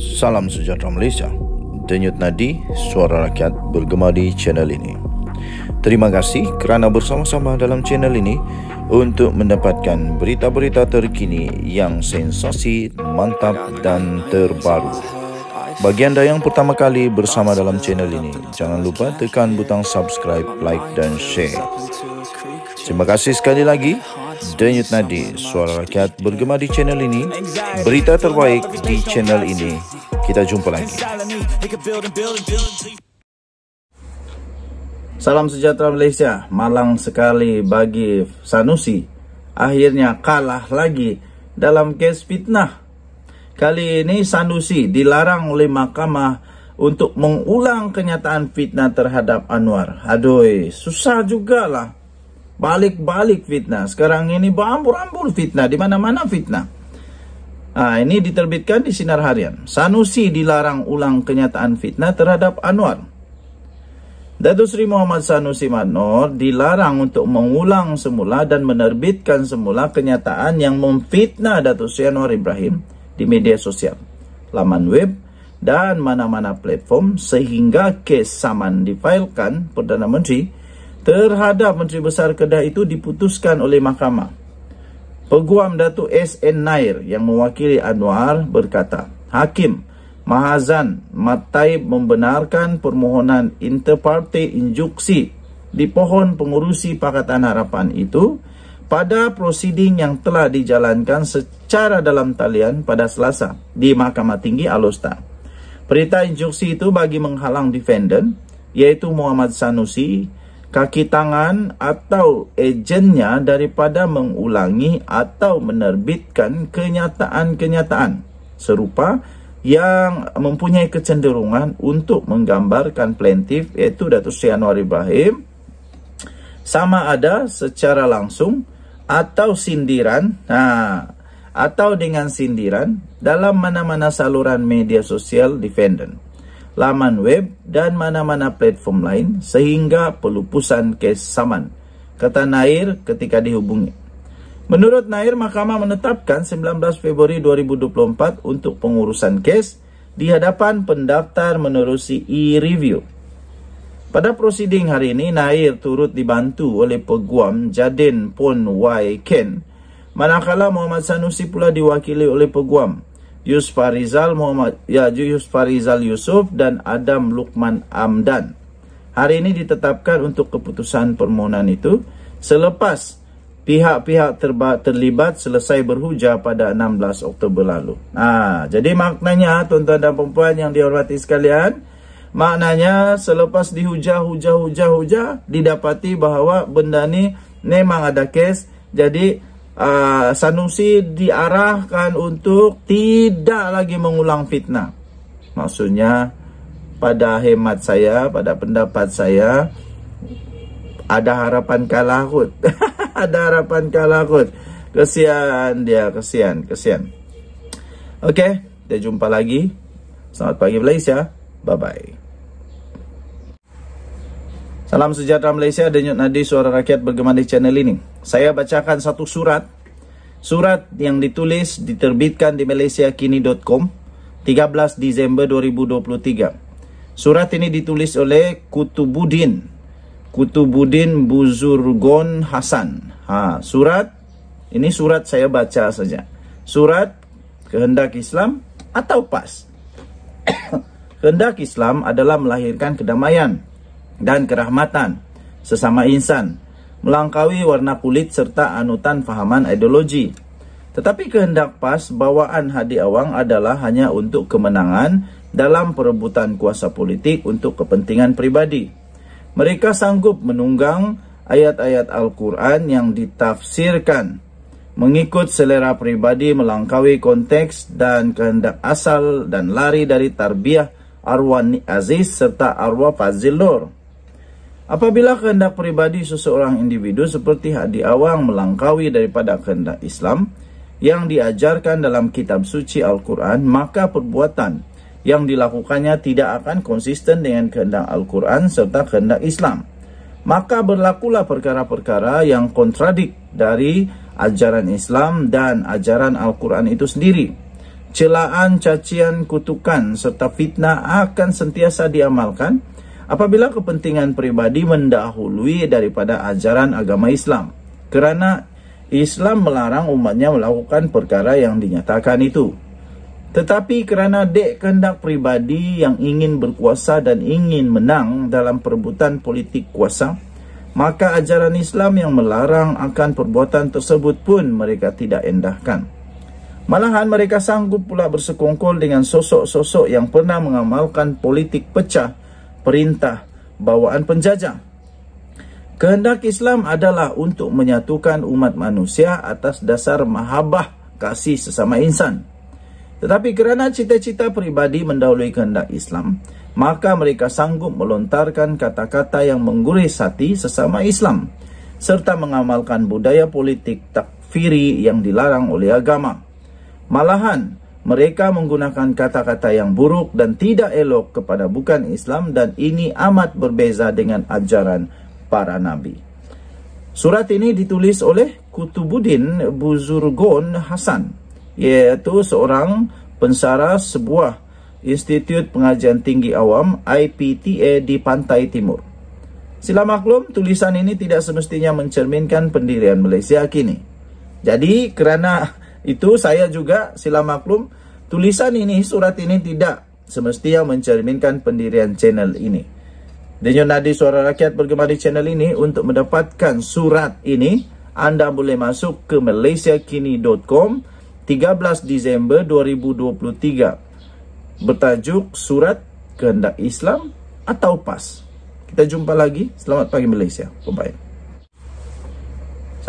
Salam sejahtera Malaysia. Denyut Nadi, suara rakyat bergema di channel ini. Terima kasih kerana bersama-sama dalam channel ini untuk mendapatkan berita-berita terkini yang sensasi, mantap dan terbaru. Bagi anda yang pertama kali bersama dalam channel ini, jangan lupa tekan butang subscribe, like dan share. Terima kasih sekali lagi. Denyut Nadi, suara rakyat bergema di channel ini. Berita terbaik di channel ini. Kita jumpa lagi. Salam sejahtera Malaysia. Malang sekali bagi Sanusi. Akhirnya kalah lagi dalam kes fitnah. Kali ini Sanusi dilarang oleh mahkamah untuk mengulang kenyataan fitnah terhadap Anwar. Aduh, susah jugalah balik-balik fitnah. Sekarang ini berambur-ambur fitnah, di mana-mana fitnah. Nah, ha, ini diterbitkan di Sinar Harian. Sanusi dilarang ulang kenyataan fitnah terhadap Anwar. Datu Sri Muhammad Sanusi Manor dilarang untuk mengulang semula dan menerbitkan semula kenyataan yang memfitnah Datu Sri Anwar Ibrahim di media sosial, laman web, dan mana-mana platform sehingga kes saman difailkan Perdana Menteri terhadap Menteri Besar Kedah itu diputuskan oleh mahkamah. Peguam Datuk SN Nair yang mewakili Anwar berkata, Hakim Mahazan Mataib membenarkan permohonan interparti injuksi di pohon pengurusi Pakatan Harapan itu pada prosiding yang telah dijalankan secara dalam talian pada Selasa di Mahkamah Tinggi Alostar. Perintah injuksi itu bagi menghalang defendant iaitu Muhammad Sanusi kaki tangan atau ejennya daripada mengulangi atau menerbitkan kenyataan-kenyataan serupa yang mempunyai kecenderungan untuk menggambarkan plaintif iaitu Datuk Sri Anwar Ibrahim sama ada secara langsung atau sindiran nah ha, atau dengan sindiran dalam mana-mana saluran media sosial defendant laman web dan mana-mana platform lain sehingga pelupusan kes saman, kata Nair ketika dihubungi. Menurut Nair, mahkamah menetapkan 19 Februari 2024 untuk pengurusan kes di hadapan pendaftar menerusi e-review. Pada prosiding hari ini, Nair turut dibantu oleh peguam Jaden Pon Wai Ken, manakala Muhammad Sanusi pula diwakili oleh peguam. Yusfarizal Muhammad ya Yusfarizal Yusuf dan Adam Lukman Amdan. Hari ini ditetapkan untuk keputusan permohonan itu selepas pihak-pihak terlibat selesai berhujah pada 16 Oktober lalu. Nah, ha, jadi maknanya tuan-tuan dan puan-puan yang dihormati sekalian, maknanya selepas dihujah hujah hujah hujah didapati bahawa benda ni memang ada kes. Jadi Eh, Sanusi diarahkan untuk tidak lagi mengulang fitnah. Maksudnya pada hemat saya, pada pendapat saya ada harapan kalahut. ada harapan kalahut. Kesian dia, kesian, kesian. Oke, okay, kita jumpa lagi. Selamat pagi Malaysia. Bye bye. Salam sejahtera Malaysia, Denyut Nadi Suara Rakyat bergema di channel ini. Saya bacakan satu surat. Surat yang ditulis diterbitkan di malaysiakini.com 13 Disember 2023. Surat ini ditulis oleh Kutubudin, Kutubudin Buzurgon Hasan. Ha, surat ini surat saya baca saja. Surat kehendak Islam atau PAS. kehendak Islam adalah melahirkan kedamaian dan kerahmatan sesama insan melangkawi warna kulit serta anutan fahaman ideologi. Tetapi kehendak PAS bawaan Hadi Awang adalah hanya untuk kemenangan dalam perebutan kuasa politik untuk kepentingan pribadi. Mereka sanggup menunggang ayat-ayat Al-Quran yang ditafsirkan mengikut selera pribadi melangkawi konteks dan kehendak asal dan lari dari tarbiyah arwani Aziz serta arwah Fazil Apabila kehendak pribadi seseorang individu seperti Hadi Awang melangkawi daripada kehendak Islam yang diajarkan dalam kitab suci Al-Quran, maka perbuatan yang dilakukannya tidak akan konsisten dengan kehendak Al-Quran serta kehendak Islam. Maka berlakulah perkara-perkara yang kontradik dari ajaran Islam dan ajaran Al-Quran itu sendiri. Celaan, cacian, kutukan serta fitnah akan sentiasa diamalkan apabila kepentingan pribadi mendahului daripada ajaran agama Islam. Kerana Islam melarang umatnya melakukan perkara yang dinyatakan itu. Tetapi kerana dek kehendak pribadi yang ingin berkuasa dan ingin menang dalam perebutan politik kuasa, maka ajaran Islam yang melarang akan perbuatan tersebut pun mereka tidak endahkan. Malahan mereka sanggup pula bersekongkol dengan sosok-sosok yang pernah mengamalkan politik pecah perintah bawaan penjajah. Kehendak Islam adalah untuk menyatukan umat manusia atas dasar mahabbah kasih sesama insan. Tetapi kerana cita-cita peribadi mendahului kehendak Islam, maka mereka sanggup melontarkan kata-kata yang mengguris hati sesama Islam serta mengamalkan budaya politik takfiri yang dilarang oleh agama. Malahan, mereka menggunakan kata-kata yang buruk dan tidak elok kepada bukan Islam dan ini amat berbeza dengan ajaran para nabi. Surat ini ditulis oleh Kutubuddin Buzurgon Hasan iaitu seorang pensara sebuah Institut Pengajian Tinggi Awam IPTA di Pantai Timur. Sila maklum, tulisan ini tidak semestinya mencerminkan pendirian Malaysia kini. Jadi kerana itu saya juga sila maklum tulisan ini surat ini tidak semestinya mencerminkan pendirian channel ini. Dengan nadi suara rakyat bergema di channel ini untuk mendapatkan surat ini anda boleh masuk ke malaysiakini.com 13 Disember 2023 bertajuk surat kehendak Islam atau PAS. Kita jumpa lagi. Selamat pagi Malaysia. Bye-bye.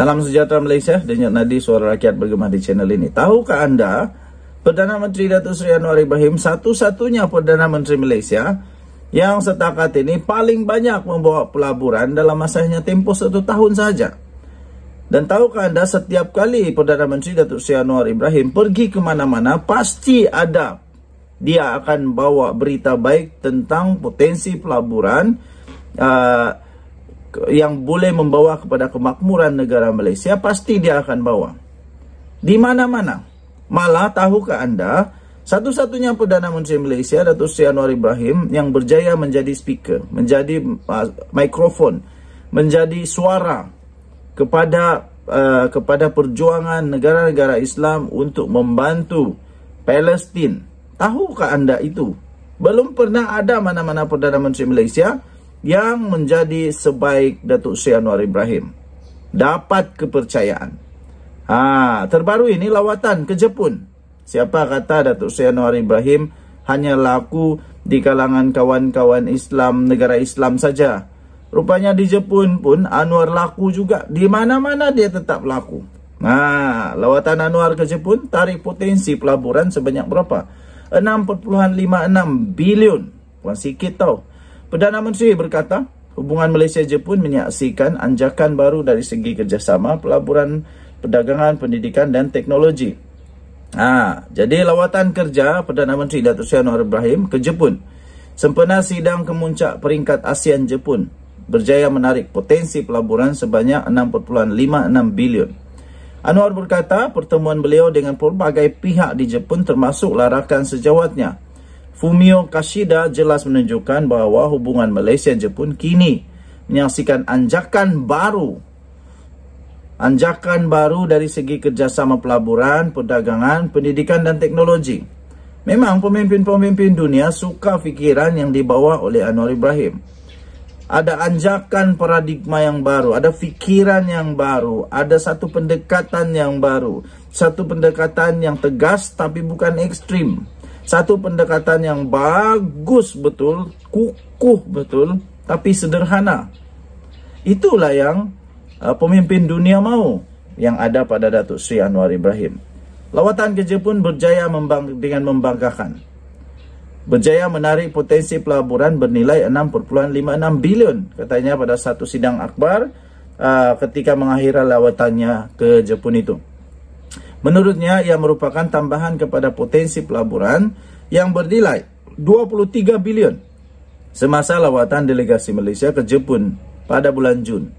Salam sejahtera Malaysia, Denyat Nadi Suara Rakyat bergemar di channel ini. Tahukah anda, Perdana Menteri Datuk Seri Anwar Ibrahim, satu-satunya Perdana Menteri Malaysia yang setakat ini paling banyak membawa pelaburan dalam masanya tempoh satu tahun saja. Dan tahukah anda, setiap kali Perdana Menteri Datuk Seri Anwar Ibrahim pergi ke mana-mana, pasti ada dia akan bawa berita baik tentang potensi pelaburan uh, yang boleh membawa kepada kemakmuran negara Malaysia pasti dia akan bawa. Di mana-mana. Malah tahukah anda satu-satunya Perdana Menteri Malaysia Datuk Seri Anwar Ibrahim yang berjaya menjadi speaker, menjadi uh, mikrofon, menjadi suara kepada uh, kepada perjuangan negara-negara Islam untuk membantu Palestin. Tahukah anda itu? Belum pernah ada mana-mana Perdana Menteri Malaysia yang menjadi sebaik Datuk Sri Anwar Ibrahim. Dapat kepercayaan. Ha, terbaru ini lawatan ke Jepun. Siapa kata Datuk Sri Anwar Ibrahim hanya laku di kalangan kawan-kawan Islam, negara Islam saja. Rupanya di Jepun pun Anwar laku juga. Di mana-mana dia tetap laku. Nah, ha, lawatan Anwar ke Jepun tarik potensi pelaburan sebanyak berapa? 6.56 bilion. Kurang sikit tau. Perdana Menteri berkata, hubungan Malaysia-Jepun menyaksikan anjakan baru dari segi kerjasama pelaburan perdagangan, pendidikan dan teknologi. Ha, jadi lawatan kerja Perdana Menteri Datuk Seri Anwar Ibrahim ke Jepun sempena sidang kemuncak peringkat ASEAN-Jepun berjaya menarik potensi pelaburan sebanyak 6.56 bilion. Anwar berkata pertemuan beliau dengan pelbagai pihak di Jepun termasuk larakan sejawatnya. Fumio Kashida jelas menunjukkan bahawa hubungan Malaysia-Jepun kini menyaksikan anjakan baru. Anjakan baru dari segi kerjasama pelaburan, perdagangan, pendidikan dan teknologi. Memang pemimpin-pemimpin dunia suka fikiran yang dibawa oleh Anwar Ibrahim. Ada anjakan paradigma yang baru, ada fikiran yang baru, ada satu pendekatan yang baru. Satu pendekatan yang tegas tapi bukan ekstrim satu pendekatan yang bagus betul, kukuh betul, tapi sederhana. Itulah yang uh, pemimpin dunia mau yang ada pada Datuk Sri Anwar Ibrahim. Lawatan ke Jepun berjaya membang dengan membanggakan. Berjaya menarik potensi pelaburan bernilai 6.56 bilion katanya pada satu sidang akbar uh, ketika mengakhiri lawatannya ke Jepun itu. Menurutnya ia merupakan tambahan kepada potensi pelaburan yang bernilai 23 bilion semasa lawatan delegasi Malaysia ke Jepun pada bulan Jun.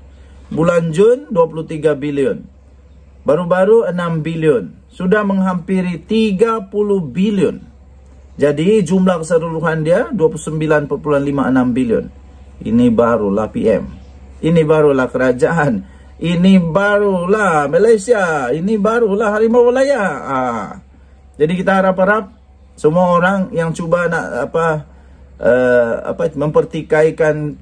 Bulan Jun 23 bilion. Baru-baru 6 bilion. Sudah menghampiri 30 bilion. Jadi jumlah keseluruhan dia 29.56 bilion. Ini barulah PM. Ini barulah kerajaan ini barulah Malaysia ini barulah harimau Malaya ha. jadi kita harap-harap semua orang yang cuba nak apa uh, apa mempertikaikan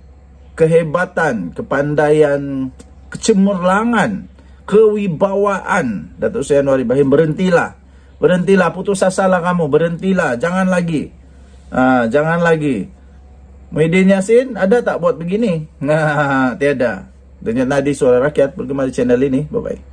kehebatan kepandaian kecemerlangan kewibawaan Datuk Seri Anwar Ibrahim berhentilah berhentilah putus asalah kamu berhentilah jangan lagi ha, jangan lagi Muhyiddin Yassin ada tak buat begini? Nah, ha, tiada. Dengan Nadi Suara Rakyat bergema di channel ini. Bye-bye.